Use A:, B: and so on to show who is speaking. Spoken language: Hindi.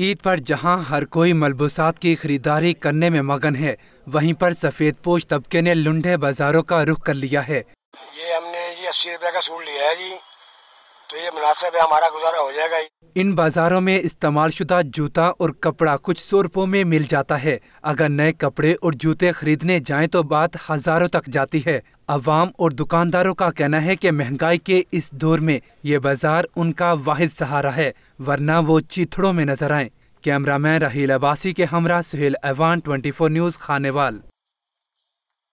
A: ईद पर जहां हर कोई मलबूसात की खरीदारी करने में मगन है वहीं पर सफेद पोष तबके ने लुंडे बाजारों का रुख कर लिया है
B: ये हमने ये अस्सी रुपए का सूट लिया है जी तो ये मुनासिब है हमारा गुजारा हो जाएगा
A: इन बाजारों में इस्तेमाल शुदा जूता और कपड़ा कुछ सौ रुपयों में मिल जाता है अगर नए कपड़े और जूते खरीदने जाएं तो बात हजारों तक जाती है अवाम और दुकानदारों का कहना है कि महंगाई के इस दौर में ये बाजार उनका वाहिद सहारा है वरना वो चीथड़ों में नजर आए कैमरामैन राहील अबासी के हमरा सुहेल एवान 24 न्यूज़ खानेवाल